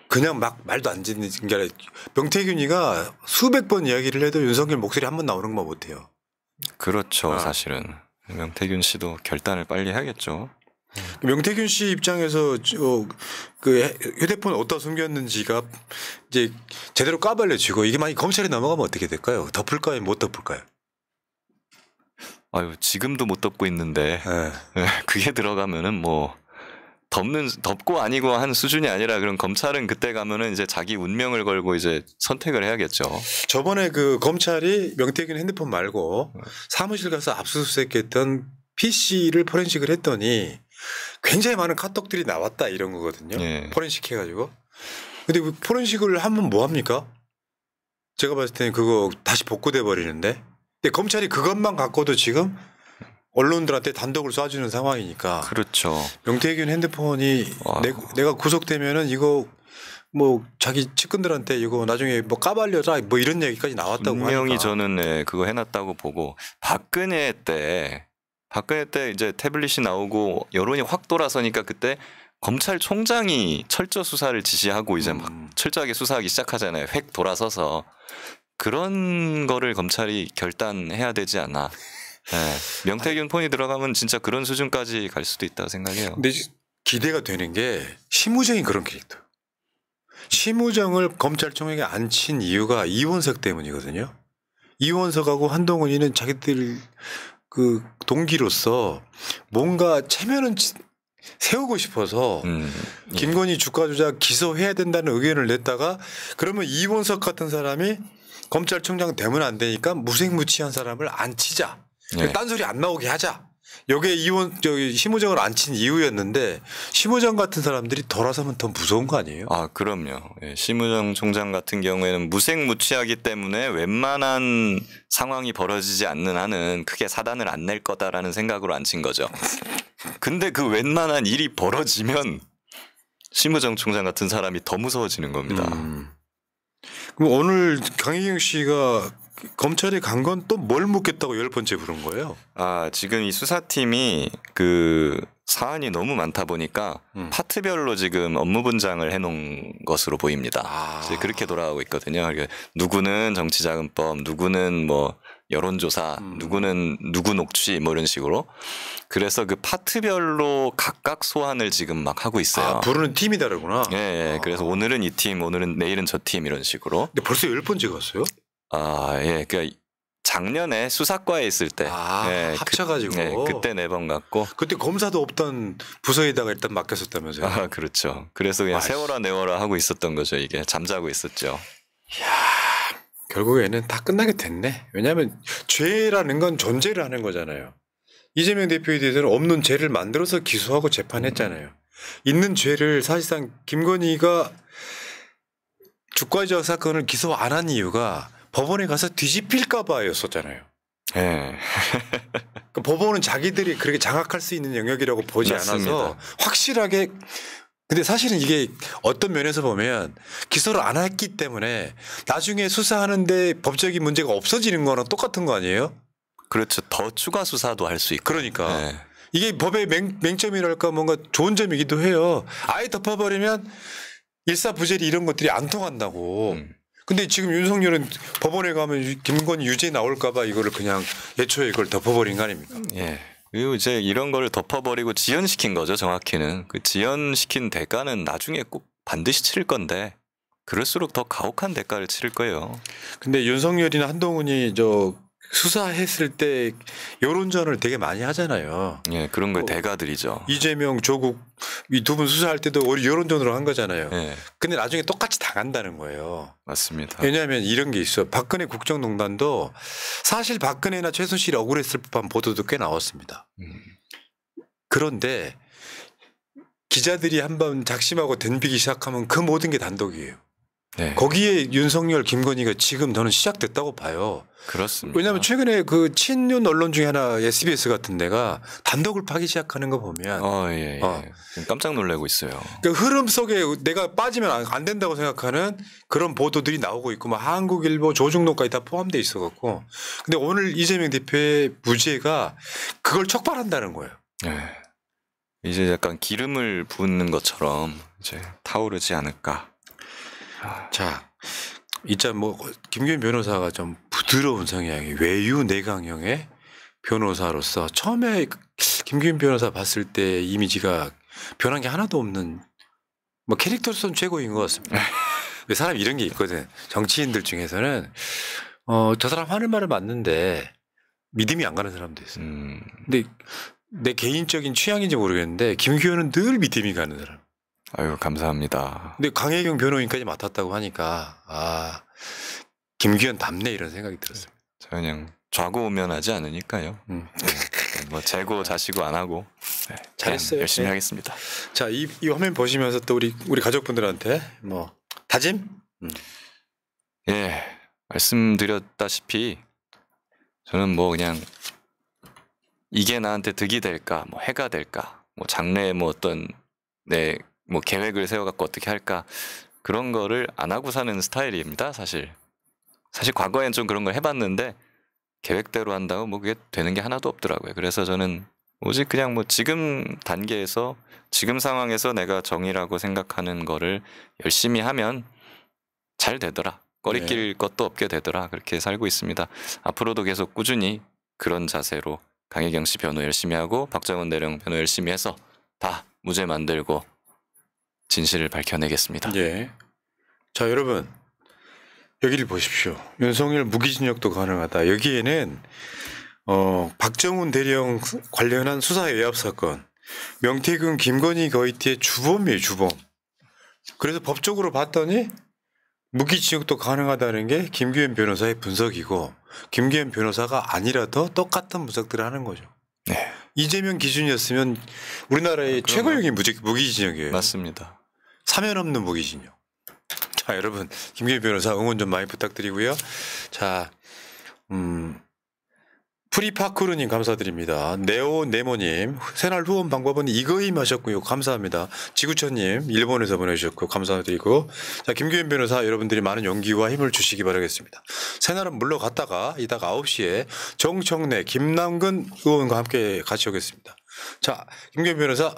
그냥 막 말도 안 짓는 게 아니라 명태균이가 수백 번 이야기를 해도 윤석열 목소리 한 번 나오는 거 뭐 못해요. 그렇죠, 아. 사실은. 명태균 씨도 결단을 빨리 하겠죠. 음. 명태균 씨 입장에서 그 휴대폰 어디다 숨겼는지가 이제 제대로 까발려지고 이게 만약 검찰에 넘어가면 어떻게 될까요? 덮을까요? 못 덮을까요? 아유 지금도 못 덮고 있는데 네. 네 그게 들어가면은 뭐 덮는 덮고 아니고 한 수준이 아니라 그럼 검찰은 그때 가면은 이제 자기 운명을 걸고 이제 선택을 해야겠죠. 저번에 그 검찰이 명태균 핸드폰 말고 네. 사무실 가서 압수수색했던 PC를 포렌식을 했더니 굉장히 많은 카톡들이 나왔다 이런 거거든요. 네. 포렌식 해가지고. 근데 그 포렌식을 하면 뭐 합니까? 제가 봤을 때는 그거 다시 복구돼 버리는데. 근데 검찰이 그것만 갖고도 지금 언론들한테 단독을 쏴주는 상황이니까. 그렇죠. 명태균 핸드폰이 와. 내, 가 구속되면은 이거 뭐 자기 측근들한테 이거 나중에 뭐 까발려라 뭐 이런 얘기까지 나왔다고 분명히 저는 네, 그거 해놨다고 보고 박근혜 때 박근혜 때 이제 태블릿이 나오고 여론이 확 돌아서니까 그때 검찰총장이 철저 수사를 지시하고 이제 막 음. 철저하게 수사하기 시작하잖아요. 획 돌아서서 그런 거를 검찰이 결단해야 되지 않나. 네. 명태균 폰이 들어가면 진짜 그런 수준까지 갈 수도 있다 고 생각해요. 근데 기대가 되는 게 심우정이 그런 캐릭터. 심우정을 검찰총장에 안 친 이유가 이원석 때문이거든요. 이원석하고 한동훈이는 자기들 그 동기로서 뭔가 체면은 세우고 싶어서 음, 예. 김건희 주가 조작 기소해야 된다는 의견을 냈다가 그러면 이원석 같은 사람이 검찰총장 되면 안 되니까 무색무취한 사람을 안 치자. 네. 딴 소리 안 나오게 하자. 여기에 이혼 저기 심우정을 안 친 이유였는데 심우정 같은 사람들이 돌아서면 더 무서운 거 아니에요? 아 그럼요. 예, 심우정 총장 같은 경우에는 무색무취하기 때문에 웬만한 상황이 벌어지지 않는 한은 크게 사단을 안 낼 거다라는 생각으로 안 친 거죠. 근데 그 웬만한 일이 벌어지면 심우정 총장 같은 사람이 더 무서워지는 겁니다. 음. 그럼 오늘 강혜경 씨가 검찰이 간 건 또 뭘 묻겠다고 열 번째 부른 거예요? 아 지금 이 수사팀이 그 사안이 너무 많다 보니까 음. 파트별로 지금 업무 분장을 해놓은 것으로 보입니다. 아. 이 그렇게 돌아가고 있거든요. 그러니까 누구는 정치자금법, 누구는 뭐 여론조사, 음. 누구는 누구 녹취 뭐 이런 식으로. 그래서 그 파트별로 각각 소환을 지금 막 하고 있어요. 아, 부르는 팀이 다르구나. 예, 예. 아. 그래서 오늘은 이 팀, 오늘은 내일은 저 팀 이런 식으로. 근데 벌써 열번 찍었어요? 아, 예. 그러니까 작년에 수사과에 있을 때 아, 예, 그, 합쳐가지고 그, 예, 그때 네 번 갔고 그때 검사도 없던 부서에다가 일단 맡겼었다면서요? 아 그렇죠. 그래서 그냥 세월아 네월아 하고 있었던 거죠. 이게 잠자고 있었죠. 이야 결국에는 다 끝나게 됐네. 왜냐하면 죄라는 건 존재를 하는 거잖아요. 이재명 대표에 대해서는 없는 죄를 만들어서 기소하고 재판했잖아요. 있는 죄를 사실상 김건희가 주가조자 사건을 기소 안 한 이유가 법원에 가서 뒤집힐까 봐였었잖아요. 네. 예. [laughs] 그러니까 법원은 자기들이 그렇게 장악할 수 있는 영역이라고 보지 맞습니다. 않아서 확실하게 근데 사실은 이게 어떤 면에서 보면 기소를 안 했기 때문에 나중에 수사하는데 법적인 문제가 없어지는 거랑 똑같은 거 아니에요? 그렇죠. 더 추가 수사도 할 수 있고. 그러니까. 네. 이게 법의 맹, 맹점이랄까 뭔가 좋은 점이기도 해요. 아예 덮어버리면 일사부재리 이런 것들이 안 통한다고. 음. 근데 지금 윤석열은 법원에 가면 김건희 유죄 나올까봐 이거를 그냥 애초에 이걸 덮어버린 거 아닙니까? 음, 예. 그리고 이제 이런 거를 덮어버리고 지연시킨 거죠, 정확히는. 그 지연시킨 대가는 나중에 꼭 반드시 치를 건데 그럴수록 더 가혹한 대가를 치를 거예요. 근데 윤석열이나 한동훈이 저 수사했을 때 여론전을 되게 많이 하잖아요. 예, 그런 걸 어, 대가들이죠. 이재명, 조국 이 두 분 수사할 때도 우리 여론전으로 한 거잖아요. 예. 근데 나중에 똑같이 당한다는 거예요. 맞습니다. 왜냐하면 이런 게 있어. 박근혜 국정농단도 사실 박근혜나 최순실이 억울했을 법한 보도도 꽤 나왔습니다. 음. 그런데 기자들이 한 번 작심하고 덤비기 시작하면 그 모든 게 단독이에요. 네. 거기에 윤석열, 김건희가 지금 저는 시작됐다고 봐요. 그렇습니다. 왜냐하면 최근에 그 친윤 언론 중에 하나 SBS 같은 데가 단독을 파기 시작하는 거 보면 어, 예, 예. 어. 깜짝 놀라고 있어요. 그 흐름 속에 내가 빠지면 안 된다고 생각하는 그런 보도들이 나오고 있고 막 뭐 한국일보, 조중동까지 다 포함돼 있어 갖고 근데 오늘 이재명 대표의 무죄가 그걸 촉발한다는 거예요. 네. 이제 약간 기름을 붓는 것처럼 이제 타오르지 않을까 자, 이제 뭐 김규현 변호사가 좀 부드러운 성향이 외유 내강형의 변호사로서 처음에 김규현 변호사 봤을 때 이미지가 변한 게 하나도 없는 뭐 캐릭터로서는 최고인 것 같습니다. [laughs] 사람 이런 게 있거든. 정치인들 중에서는 어, 저 사람 하는 말을 맞는데 믿음이 안 가는 사람도 있어요. 음. 근데 내 개인적인 취향인지 모르겠는데 김규현은 늘 믿음이 가는 사람. 아유 감사합니다. 근데 강혜경 변호인까지 맡았다고 하니까 아 김기현 답네 이런 생각이 들었어요. 저 그냥 좌고우면하지 않으니까요. 음. 네. 뭐 재고 자시고 안 하고 네, 잘했어요. 열심히 네. 하겠습니다. 자, 이, 이 화면 보시면서 또 우리 우리 가족분들한테 뭐 다짐? 음. 예, 말씀드렸다시피 저는 뭐 그냥 이게 나한테 득이 될까, 뭐 해가 될까, 뭐장래에뭐 어떤 내뭐 계획을 세워갖고 어떻게 할까 그런 거를 안 하고 사는 스타일입니다 사실 사실 과거엔 좀 그런 걸 해봤는데 계획대로 한다고 뭐 그게 되는 게 하나도 없더라고요 그래서 저는 오직 그냥 뭐 지금 단계에서 지금 상황에서 내가 정의라고 생각하는 거를 열심히 하면 잘 되더라 꺼리낄 네. 것도 없게 되더라 그렇게 살고 있습니다 앞으로도 계속 꾸준히 그런 자세로 강혜경 씨 변호 열심히 하고 박정은 대령 변호 열심히 해서 다 무죄 만들고 진실을 밝혀내겠습니다. 예. 자, 여러분. 여기를 보십시오. 윤석열 무기징역도 가능하다. 여기에는 어, 박정훈 대령 관련한 수사 외압 사건, 명태균 김건희 거이티의 주범이에요, 주범. 그래서 법적으로 봤더니 무기징역도 가능하다는 게 김규현 변호사의 분석이고 김규현 변호사가 아니라도 똑같은 분석들을 하는 거죠. 네. 이재명 기준이었으면 우리나라의 아, 최고령이 무기징역이에요. 맞습니다. 사면 없는 무기징역. 자, 여러분 김기현 변호사 응원 좀 많이 부탁드리고요. 자, 음, 프리파크루님 감사드립니다. 네오 네모님 새날 후원 방법은 이거임 하셨고요. 감사합니다. 지구촌님 일본에서 보내주셨고 감사드리고 자 김규현 변호사 여러분들이 많은 용기와 힘을 주시기 바라겠습니다. 새날은 물러갔다가 이따 가 9시에 정청래 김남근 의원과 함께 같이 오겠습니다. 자 김규현 변호사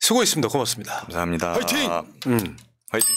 수고했습니다. 고맙습니다. 감사합니다. 화이팅! 음. 화이팅!